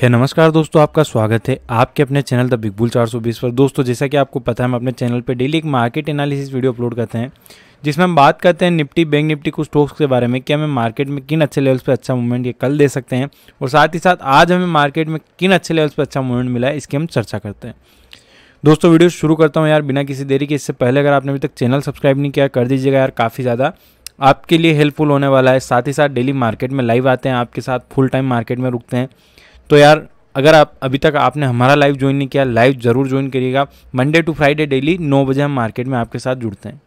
है नमस्कार दोस्तों आपका स्वागत है आपके अपने चैनल द बिग बुल 420 पर दोस्तों जैसा कि आपको पता है हम अपने चैनल पर डेली एक मार्केट एनालिसिस वीडियो अपलोड करते हैं जिसमें हम बात करते हैं निफ्टी बैंक निफ्टी कुछ स्टॉक्स के बारे में कि हमें मार्केट में किन अच्छे लेवल्स पर अच्छा मूवमेंट ये कल दे सकते हैं और साथ ही साथ आज हमें मार्केट में किन अच्छे लेवल्स पर अच्छा मूवमेंट मिला है इसकी हम चर्चा करते हैं दोस्तों वीडियो शुरू करता हूँ यार बिना किसी देरी के इससे पहले अगर आपने अभी तक चैनल सब्सक्राइब नहीं किया कर दीजिएगा यार काफ़ी ज़्यादा आपके लिए हेल्पफुल होने वाला है साथ ही साथ डेली मार्केट में लाइव आते हैं आपके साथ फुल टाइम मार्केट में रुकते हैं तो यार अगर आप अभी तक आपने हमारा लाइव ज्वाइन नहीं किया लाइव ज़रूर ज्वाइन करिएगा मंडे टू फ्राइडे डेली नौ बजे हम मार्केट में आपके साथ जुड़ते हैं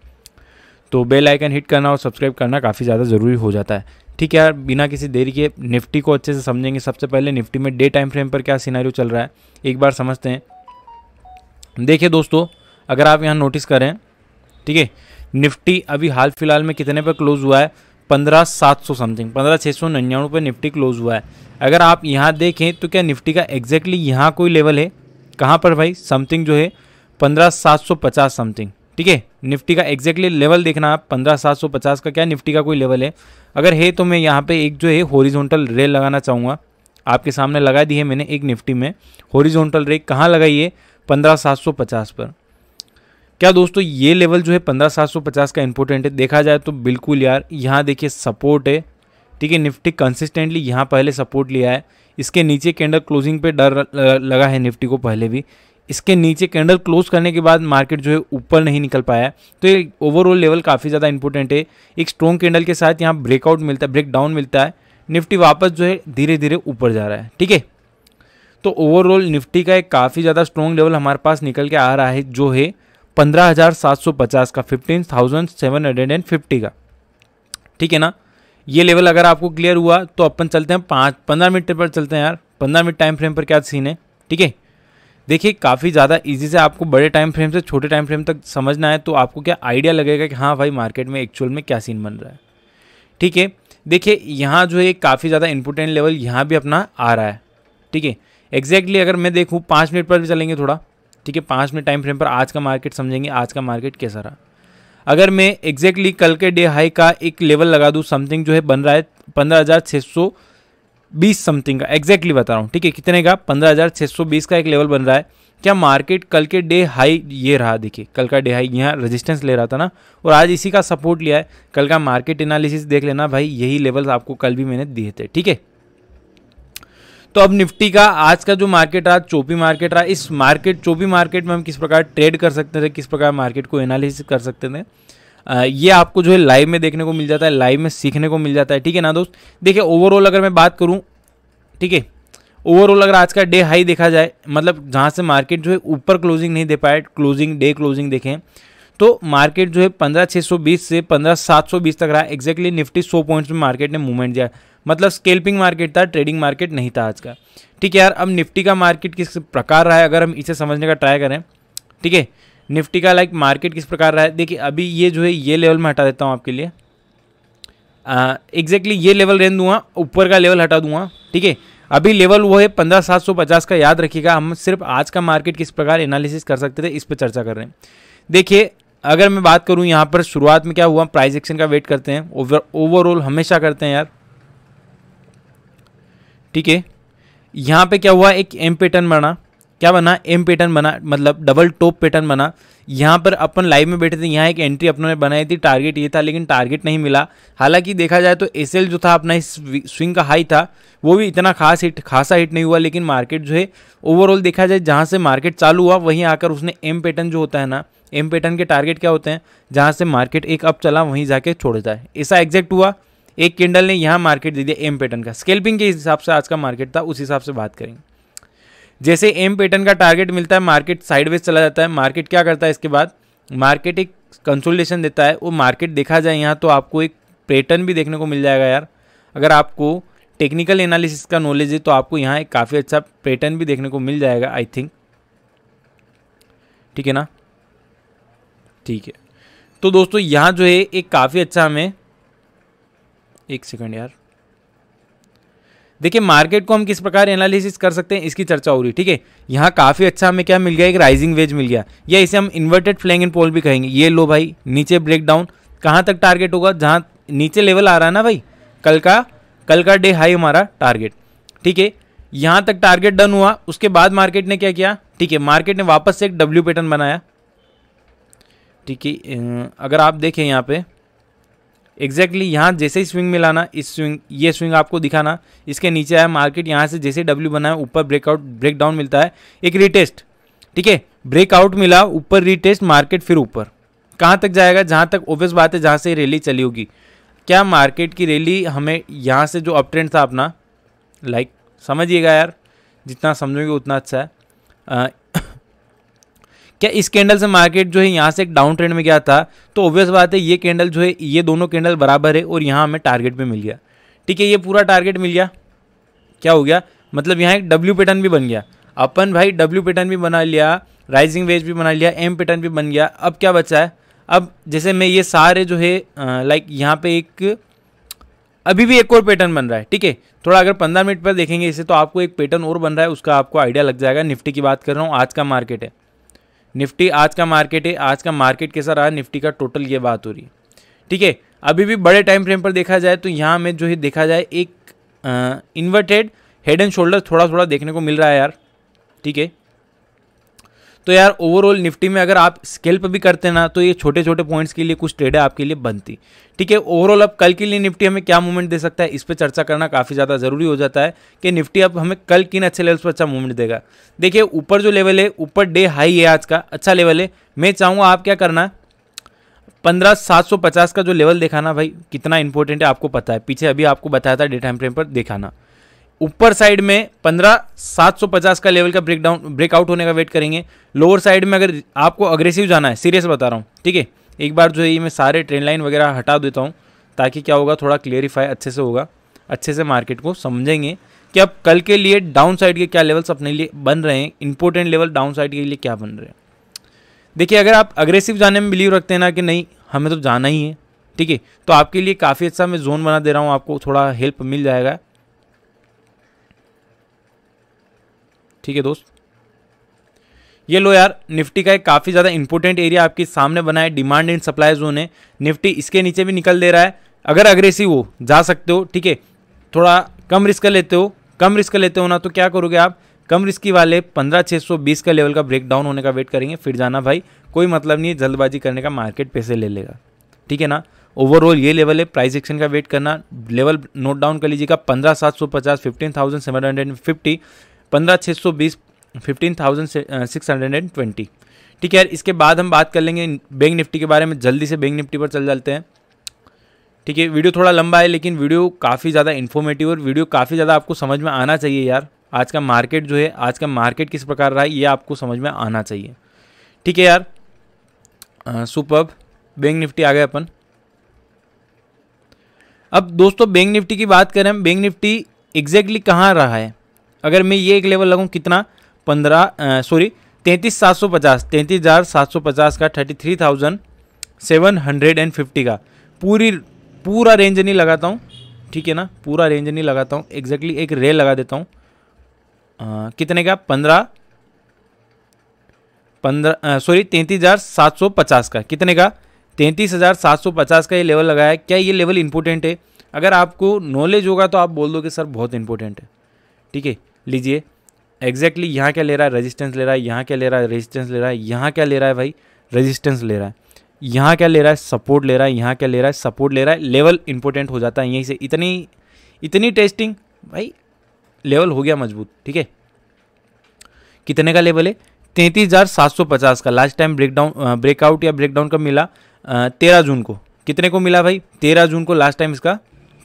तो बेल आइकन हिट करना और सब्सक्राइब करना काफ़ी ज़्यादा ज़रूरी हो जाता है ठीक है यार बिना किसी देरी के निफ्टी को अच्छे से समझेंगे सबसे पहले निफ्टी में डे टाइम फ्रेम पर क्या सिनारियो चल रहा है एक बार समझते हैं देखिए दोस्तों अगर आप यहाँ नोटिस करें ठीक है निफ्टी अभी हाल फिलहाल में कितने पर क्लोज हुआ है पंद्रह सात सौ समथिंग पंद्रह छः सौ निन्यानवे पर निफ्टी क्लोज हुआ है अगर आप यहाँ देखें तो क्या निफ्टी का एग्जैक्टली यहाँ कोई लेवल है कहाँ पर भाई समथिंग जो है पंद्रह सात सौ पचास समथिंग ठीक है निफ्टी का एग्जैक्टली लेवल देखना आप पंद्रह सात सौ पचास का क्या निफ्टी का कोई लेवल है अगर है तो मैं यहाँ पर एक जो है होरिजोनटल रेल लगाना चाहूँगा आपके सामने लगा दी है मैंने एक निफ्टी में होरिजोनटल रेल कहाँ लगाई है पंद्रह सात सौ पचास पर क्या दोस्तों ये लेवल जो है पंद्रह सात सौ पचास का इंपोर्टेंट है देखा जाए तो बिल्कुल यार यहाँ देखिए सपोर्ट है ठीक है निफ्टी कंसिस्टेंटली यहाँ पहले सपोर्ट लिया है इसके नीचे कैंडल क्लोजिंग पे डर लगा है निफ्टी को पहले भी इसके नीचे कैंडल क्लोज करने के बाद मार्केट जो है ऊपर नहीं निकल पाया है तो ये ओवरऑल लेवल काफ़ी ज़्यादा इंपॉर्टेंट है एक स्ट्रॉन्ग कैंडल के साथ यहाँ ब्रेकआउट मिलता है ब्रेक डाउन मिलता है निफ्टी वापस जो है धीरे धीरे ऊपर जा रहा है ठीक है तो ओवरऑल निफ्टी का एक काफ़ी ज़्यादा स्ट्रॉन्ग लेवल हमारे पास निकल के आ रहा है जो है पंद्रह हज़ार सात सौ पचास का fifteen thousand seven hundred and fifty का ठीक है ना ये लेवल अगर आपको क्लियर हुआ तो अपन चलते हैं पाँच पंद्रह मिनट पर चलते हैं यार पंद्रह मिनट टाइम फ्रेम पर क्या सीन है ठीक है देखिए काफ़ी ज़्यादा इजी से आपको बड़े टाइम फ्रेम से छोटे टाइम फ्रेम तक समझना है तो आपको क्या आइडिया लगेगा कि हाँ भाई मार्केट में एक्चुअल में क्या सीन बन रहा है ठीक है देखिए यहाँ जो है काफ़ी ज़्यादा इंपोर्टेंट लेवल यहाँ भी अपना आ रहा है ठीक है एग्जैक्टली अगर मैं देखूँ पाँच मिनट पर भी चलेंगे थोड़ा ठीक है पाँच मिनट टाइम फ्रेम पर आज का मार्केट समझेंगे आज का मार्केट कैसा रहा अगर मैं एग्जैक्टली exactly कल के डे हाई का एक लेवल लगा दूँ समथिंग जो है बन रहा है पंद्रह हज़ार छः सौ बीस समथिंग का एग्जैक्टली बता रहा हूँ ठीक है कितने का पंद्रह हज़ार छः सौ बीस का एक लेवल बन रहा है क्या मार्केट कल के डे हाई ये रहा देखिए कल का डे हाई यहाँ रेजिस्टेंस ले रहा था ना और आज इसी का सपोर्ट लिया है कल का मार्केट एनालिसिस देख लेना भाई यही लेवल्स आपको कल भी मैंने दिए थे ठीक है तो अब निफ्टी का आज का जो मार्केट रहा चोपी मार्केट रहा इस मार्केट चोपी मार्केट में हम किस प्रकार ट्रेड कर सकते थे किस प्रकार मार्केट को एनालिसिस कर सकते थे ये आपको जो है लाइव में देखने को मिल जाता है लाइव में सीखने को मिल जाता है ठीक है ना दोस्त देखिए ओवरऑल अगर मैं बात करूँ ठीक है ओवरऑल अगर आज का डे हाई देखा जाए मतलब जहाँ से मार्केट जो है ऊपर क्लोजिंग नहीं दे पाए क्लोजिंग डे क्लोजिंग देखें तो मार्केट जो है पंद्रह सौ बीस से पंद्रह सात सौ बीस तक रहा एक्जैक्टली निफ्टी सौ पॉइंट्स में मार्केट ने मूवमेंट दिया मतलब स्केल्पिंग मार्केट था ट्रेडिंग मार्केट नहीं था आज का ठीक है यार अब निफ्टी का मार्केट किस प्रकार रहा है अगर हम इसे समझने का ट्राई करें ठीक है निफ्टी का लाइक मार्केट किस प्रकार रहा है देखिए अभी ये जो है ये लेवल में हटा देता हूँ आपके लिए एग्जैक्टली exactly ये लेवल रहने दूंगा ऊपर का लेवल हटा दूंगा ठीक है अभी लेवल वो है पंद्रह सात सौ पचास का याद रखिएगा हम सिर्फ आज का मार्केट किस प्रकार एनालिसिस कर सकते थे इस पर चर्चा कर रहे हैं देखिए अगर मैं बात करूँ यहाँ पर शुरुआत में क्या हुआ प्राइस एक्शन का वेट करते हैं ओवरऑल हमेशा करते हैं यार ठीक है यहाँ पे क्या हुआ एक एम पैटर्न बना क्या बना एम पैटर्न बना मतलब डबल टॉप पैटर्न बना यहाँ पर अपन लाइव में बैठे थे यहाँ एक एंट्री अपनों ने बनाई थी टारगेट ये था लेकिन टारगेट नहीं मिला हालांकि देखा जाए तो एस जो था अपना इस स्विंग का हाई था वो भी इतना खास हिट खासा हिट नहीं हुआ लेकिन मार्केट जो है ओवरऑल देखा जाए जहाँ से मार्केट चालू हुआ वहीं आकर उसने एम पैटर्न जो होता है ना एम पैटर्न के टारगेट क्या होते हैं जहाँ से मार्केट एक अप चला वहीं जाके छोड़ता है ऐसा एग्जैक्ट हुआ एक किंडल ने यहाँ मार्केट दे दिया एम पैटर्न का स्केल्पिंग के हिसाब से आज का मार्केट था उस हिसाब से बात करेंगे जैसे एम पैटर्न का टारगेट मिलता है मार्केट साइडवेज चला जाता है मार्केट क्या करता है इसके बाद मार्केट एक कंसोलिडेशन देता है वो मार्केट देखा जाए यहाँ तो आपको एक पैटर्न भी देखने को मिल जाएगा यार अगर आपको टेक्निकल एनालिसिस का नॉलेज है तो आपको यहाँ एक काफ़ी अच्छा पैटर्न भी देखने को मिल जाएगा आई थिंक ठीक है ना ठीक है तो दोस्तों यहाँ जो है एक काफ़ी अच्छा हमें एक सेकेंड यार देखिए मार्केट को हम किस प्रकार एनालिसिस कर सकते हैं इसकी चर्चा हो रही है ठीक है यहाँ काफ़ी अच्छा हमें क्या मिल गया एक राइजिंग वेज मिल गया या इसे हम इन्वर्टेड फ्लैंग एंड पोल भी कहेंगे ये लो भाई नीचे ब्रेक डाउन कहाँ तक टारगेट होगा जहाँ नीचे लेवल आ रहा है ना भाई कल का कल का डे हाई हमारा टारगेट ठीक है यहाँ तक टारगेट डन हुआ उसके बाद मार्केट ने क्या किया ठीक है मार्केट ने वापस से एक डब्ल्यू पैटर्न बनाया ठीक है अगर आप देखें यहाँ पे एग्जैक्टली यहाँ जैसे ही स्विंग मिलाना इस स्विंग ये स्विंग आपको दिखाना इसके नीचे आया मार्केट यहाँ से जैसे डब्ल्यू बना है ऊपर ब्रेकआउट ब्रेकडाउन मिलता है एक रिटेस्ट ठीक है ब्रेकआउट मिला ऊपर रीटेस्ट मार्केट फिर ऊपर कहाँ तक जाएगा जहाँ तक ओबियस बात है जहाँ से रैली चली होगी क्या मार्केट की रैली हमें यहाँ से जो अपट्रेंड था अपना लाइक समझिएगा यार जितना समझोगे उतना अच्छा है क्या इस कैंडल से मार्केट जो है यहाँ से एक डाउन ट्रेंड में गया था तो ऑब्वियस बात है ये कैंडल जो है ये दोनों कैंडल बराबर है और यहाँ हमें टारगेट पे मिल गया ठीक है ये पूरा टारगेट मिल गया क्या हो गया मतलब यहाँ एक डब्ल्यू पैटर्न भी बन गया अपन भाई डब्ल्यू पैटर्न भी बना लिया राइजिंग वेज भी बना लिया एम पैटर्न भी बन गया अब क्या बचा है अब जैसे मैं ये सारे जो है लाइक यहाँ पे एक अभी भी एक और पैटर्न बन रहा है ठीक है थोड़ा अगर पंद्रह मिनट पर देखेंगे इसे तो आपको एक पैटर्न और बन रहा है उसका आपको आइडिया लग जाएगा निफ्टी की बात कर रहा हूँ आज का मार्केट है निफ्टी आज का मार्केट है आज का मार्केट कैसा रहा निफ्टी का टोटल ये बात हो रही ठीक है अभी भी बड़े टाइम फ्रेम पर देखा जाए तो यहाँ में जो है देखा जाए एक इन्वर्टेड हेड एंड शोल्डर थोड़ा थोड़ा देखने को मिल रहा है यार ठीक है तो यार ओवरऑल निफ्टी में अगर आप स्केल्प भी करते ना तो ये छोटे छोटे पॉइंट्स के लिए कुछ ट्रेडें आपके लिए बनती ठीक है ओवरऑल अब कल के लिए निफ्टी हमें क्या मूवमेंट दे सकता है इस पर चर्चा करना काफ़ी ज़्यादा ज़रूरी हो जाता है कि निफ्टी अब हमें कल किन अच्छे लेवल्स पर अच्छा मूवमेंट देगा देखिए ऊपर जो लेवल है ऊपर डे हाई है आज का अच्छा लेवल है मैं चाहूँगा आप क्या करना पंद्रह सात सौ पचास का जो लेवल देखाना भाई कितना इंपॉर्टेंट है आपको पता है पीछे अभी आपको बताया था डे टाइम फ्रेम पर देखाना ऊपर साइड में पंद्रह सात सौ पचास का लेवल का ब्रेकडाउन ब्रेकआउट होने का वेट करेंगे लोअर साइड में अगर आपको अग्रेसिव जाना है सीरियस बता रहा हूँ ठीक है एक बार जो है ये मैं सारे ट्रेन लाइन वगैरह हटा देता हूँ ताकि क्या होगा थोड़ा क्लियरिफाई अच्छे से होगा अच्छे से मार्केट को समझेंगे कि अब कल के लिए डाउन साइड के क्या लेवल्स अपने लिए बन रहे हैं इंपॉर्टेंट लेवल डाउन साइड के लिए क्या बन रहे हैं देखिए अगर आप अग्रेसिव जाने में बिलीव रखते हैं ना कि नहीं हमें तो जाना ही है ठीक है तो आपके लिए काफ़ी अच्छा मैं जोन बना दे रहा हूँ आपको थोड़ा हेल्प मिल जाएगा ठीक है दोस्त ये लो यार निफ्टी का एक काफ़ी ज़्यादा इंपॉर्टेंट एरिया आपके सामने बना है डिमांड एंड सप्लाई जोन है निफ्टी इसके नीचे भी निकल दे रहा है अगर अग्रेसिव हो जा सकते हो ठीक है थोड़ा कम रिस्क लेते हो कम रिस्क लेते हो ना तो क्या करोगे आप कम रिस्की वाले पंद्रह छः सौ बीस का लेवल का ब्रेक डाउन होने का वेट करेंगे फिर जाना भाई कोई मतलब नहीं जल्दबाजी करने का मार्केट पैसे ले लेगा ठीक है ना ओवरऑल ये लेवल है प्राइस एक्शन का वेट करना लेवल नोट डाउन कर लीजिएगा पंद्रह सात सौ पचास fifteen thousand seven hundred and fifty पंद्रह छः सौ बीस fifteen thousand six hundred and twenty ठीक है यार इसके बाद हम बात कर लेंगे बैंक निफ्टी के बारे में जल्दी से बैंक निफ्टी पर चल जाते हैं ठीक है वीडियो थोड़ा लंबा है लेकिन वीडियो काफ़ी ज़्यादा इन्फॉर्मेटिव और वीडियो काफ़ी ज़्यादा आपको समझ में आना चाहिए यार आज का मार्केट जो है आज का मार्केट किस प्रकार रहा है ये आपको समझ में आना चाहिए ठीक है यार सुपर बैंक निफ्टी आ गए अपन अब दोस्तों बैंक निफ्टी की बात करें हम बैंक निफ्टी एग्जैक्टली कहाँ रहा है अगर मैं ये एक लेवल लगाऊँ कितना पंद्रह सॉरी तैंतीस सात सौ पचास तैंतीस हज़ार सात सौ पचास का thirty three thousand seven hundred and fifty का पूरी पूरा रेंज नहीं लगाता हूँ ठीक है ना पूरा रेंज नहीं लगाता हूँ एग्जैक्टली एक रे लगा देता हूँ कितने का पंद्रह पंद्रह सॉरी तैंतीस हज़ार सात सौ पचास का कितने का तैंतीस हज़ार सात सौ पचास का ये लेवल लगाया क्या ये लेवल इम्पोर्टेंट है अगर आपको नॉलेज होगा तो आप बोल दो कि सर बहुत इम्पोर्टेंट है ठीक है लीजिए एग्जैक्टली यहाँ क्या ले रहा है रेजिस्टेंस ले रहा है यहाँ क्या ले रहा है रेजिस्टेंस ले रहा है यहाँ क्या ले रहा है भाई रेजिस्टेंस ले रहा है यहाँ क्या ले रहा है सपोर्ट ले रहा है यहाँ क्या ले रहा है सपोर्ट ले रहा है लेवल इंपॉर्टेंट हो जाता है यहीं से इतनी इतनी टेस्टिंग भाई लेवल हो गया मजबूत ठीक है कितने का लेवल है तैंतीस हज़ार सात सौ पचास का लास्ट टाइम ब्रेकडाउन ब्रेकआउट या ब्रेकडाउन का मिला तेरह जून को कितने को मिला भाई तेरह जून को लास्ट टाइम इसका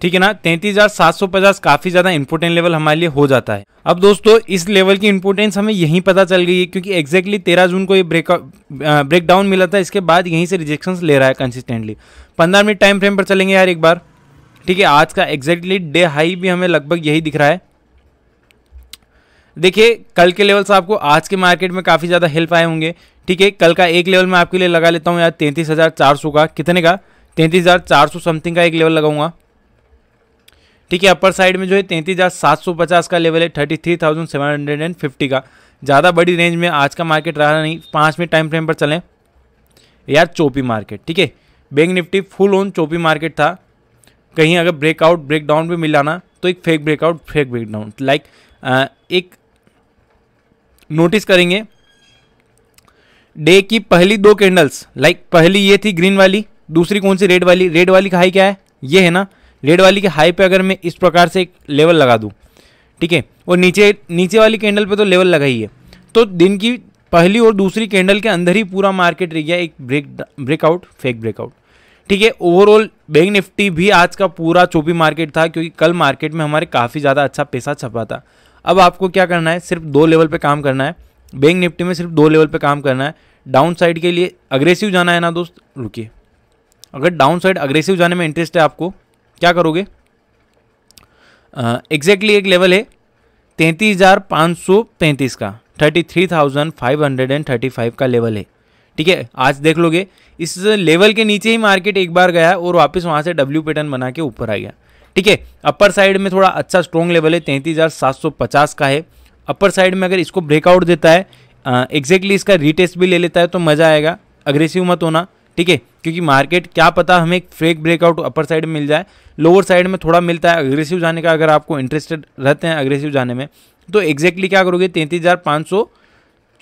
ठीक है ना तैंतीस हजार सात सौ पचास काफी ज्यादा इंपोर्टेंट लेवल हमारे लिए हो जाता है अब दोस्तों इस लेवल की इंपोर्टेंस हमें यही पता चल गई है क्योंकि एग्जैक्टली तेरह जून को ये ब्रेक ब्रेक डाउन मिला था इसके बाद यहीं से रिजेक्शन ले रहा है कंसिस्टेंटली पंद्रह मिनट टाइम फ्रेम पर चलेंगे यार एक बार ठीक है आज का एग्जैक्टली डे हाई भी हमें लगभग यही दिख रहा है देखिए कल के लेवल्स आपको आज के मार्केट में काफ़ी ज़्यादा हेल्प आए होंगे ठीक है कल का एक लेवल मैं आपके लिए लगा लेता हूँ यार तैंतीस हज़ार चार सौ का कितने का तैंतीस हज़ार चार सौ समथिंग का एक लेवल लगाऊंगा ठीक है अपर साइड में जो है तैंतीस हज़ार सात सौ पचास का लेवल है thirty three thousand seven hundred and fifty का ज़्यादा बड़ी रेंज में आज का मार्केट रहा नहीं पाँच मिनट टाइम फ्रेम पर चलें यार चोपी मार्केट ठीक है bank Nifty full on choppy market था कहीं अगर ब्रेकआउट ब्रेकडाउन भी मिलाना तो एक fake breakout fake breakdown like एक नोटिस करेंगे डे की पहली दो कैंडल्स लाइक पहली ये थी ग्रीन वाली दूसरी कौन सी रेड वाली रेड वाली का हाई क्या है ये है ना लेड वाली के हाई पे अगर मैं इस प्रकार से एक लेवल लगा दूँ ठीक है और नीचे नीचे वाली कैंडल पे तो लेवल लगा ही है तो दिन की पहली और दूसरी कैंडल के अंदर ही पूरा मार्केट रह गया एक ब्रेक ब्रेकआउट फेक ब्रेकआउट ठीक है ओवरऑल बैंक निफ्टी भी आज का पूरा चोपी मार्केट था क्योंकि कल मार्केट में हमारे काफ़ी ज़्यादा अच्छा पैसा छपा था अब आपको क्या करना है सिर्फ दो लेवल पर काम करना है बैंक निफ्टी में सिर्फ दो लेवल पर काम करना है डाउन साइड के लिए अग्रेसिव जाना है ना दोस्त रुकिए अगर डाउन साइड अग्रेसिव जाने में इंटरेस्ट है आपको क्या करोगे एग्जैक्टली uh, exactly एक लेवल है तैंतीस हज़ार सौ पैंतीस का thirty three thousand five hundred and thirty five का लेवल है ठीक है आज देख लोगे इस लेवल के नीचे ही मार्केट एक बार गया और वापस वहाँ से डब्ल्यू पैटर्न बना के ऊपर आ गया ठीक है अपर साइड में थोड़ा अच्छा स्ट्रॉन्ग लेवल है तैंतीस हज़ार सात सौ पचास का है अपर साइड में अगर इसको ब्रेकआउट देता है एग्जैक्टली exactly इसका रीटेस्ट भी ले लेता है तो मज़ा आएगा अग्रेसिव मत होना ठीक है क्योंकि मार्केट क्या पता हमें एक फेक ब्रेकआउट अपर साइड में मिल जाए लोअर साइड में थोड़ा मिलता है अग्रेसिव जाने का अगर आपको इंटरेस्टेड रहते हैं अग्रेसिव जाने में तो एग्जैक्टली क्या करोगे तैंतीस हज़ार पाँच सौ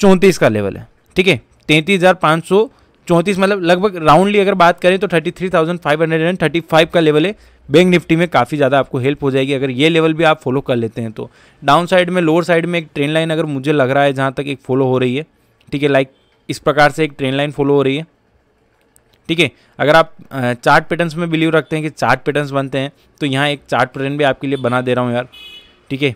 चौंतीस का लेवल है ठीक है तैंतीस हज़ार पाँच सौ चौंतीस मतलब लगभग राउंडली अगर बात करें तो thirty three thousand five hundred and thirty five का लेवल है बैंक निफ्टी में काफ़ी ज़्यादा आपको हेल्प हो जाएगी अगर ये लेवल भी आप फॉलो कर लेते हैं तो डाउन साइड में लोअर साइड में एक ट्रेन लाइन अगर मुझे लग रहा है जहाँ तक एक फॉलो हो रही है ठीक है लाइक इस प्रकार से एक ट्रेन लाइन फॉलो हो रही है ठीक है अगर आप चार्ट पैटर्न्स में बिलीव रखते हैं कि चार्ट पैटर्न्स बनते हैं तो यहाँ एक चार्ट पैटर्न भी आपके लिए बना दे रहा हूँ यार ठीक है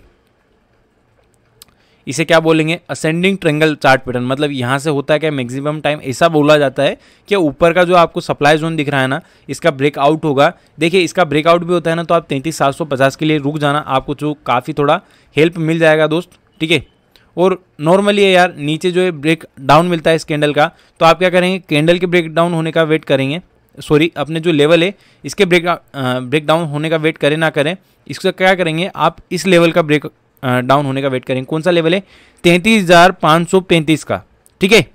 इसे क्या बोलेंगे असेंडिंग ट्रेंगल चार्ट पैटर्न मतलब यहाँ से होता है क्या मैक्सिमम टाइम ऐसा बोला जाता है कि ऊपर का जो आपको सप्लाई जोन दिख रहा है ना इसका ब्रेकआउट होगा देखिए इसका ब्रेकआउट भी होता है ना तो आप तैंतीस सात सौ पचास के लिए रुक जाना आपको जो काफ़ी थोड़ा हेल्प मिल जाएगा दोस्त ठीक है और नॉर्मली है यार नीचे जो है ब्रेक डाउन मिलता है इस कैंडल का तो आप क्या करेंगे कैंडल के ब्रेक डाउन होने का वेट करेंगे सॉरी अपने जो लेवल है इसके ब्रेक ब्रेक डाउन होने का वेट करें ना करें इसका क्या करेंगे आप इस लेवल का ब्रेक डाउन होने का वेट करेंगे कौन सा लेवल है तैंतीस का ठीक है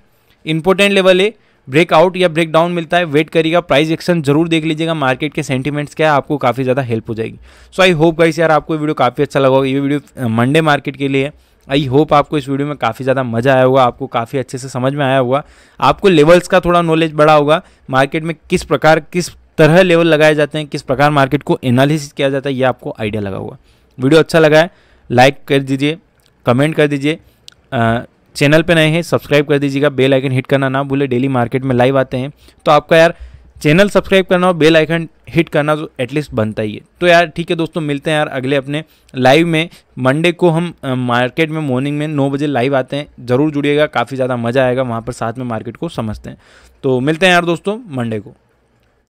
इंपॉर्टेंट लेवल है ब्रेकआउट या ब्रेक डाउन मिलता है वेट करिएगा प्राइस एक्शन जरूर देख लीजिएगा मार्केट के सेंटीमेंट्स क्या है आपको काफ़ी ज़्यादा हेल्प हो जाएगी सो आई होप गाइस यार आपको वीडियो काफ़ी अच्छा लगा होगा ये वीडियो मंडे मार्केट के लिए है आई होप आपको इस वीडियो में काफ़ी ज़्यादा मज़ा आया होगा आपको काफ़ी अच्छे से समझ में आया होगा आपको लेवल्स का थोड़ा नॉलेज बढ़ा होगा मार्केट में किस प्रकार किस तरह लेवल लगाए जाते हैं किस प्रकार मार्केट को एनालिसिस किया जाता है ये आपको आइडिया लगा होगा वीडियो अच्छा लगा है लाइक कर दीजिए कमेंट कर दीजिए चैनल पे नए हैं सब्सक्राइब कर दीजिएगा बेल आइकन हिट करना ना भूले डेली मार्केट में लाइव आते हैं तो आपका यार चैनल सब्सक्राइब करना और बेल आइकन हिट करना तो एटलीस्ट बनता ही है तो यार ठीक है दोस्तों मिलते हैं यार अगले अपने लाइव में मंडे को हम मार्केट में मॉर्निंग में नौ बजे लाइव आते हैं ज़रूर जुड़िएगा काफ़ी ज़्यादा मज़ा आएगा वहाँ पर साथ में मार्केट को समझते हैं तो मिलते हैं यार दोस्तों मंडे को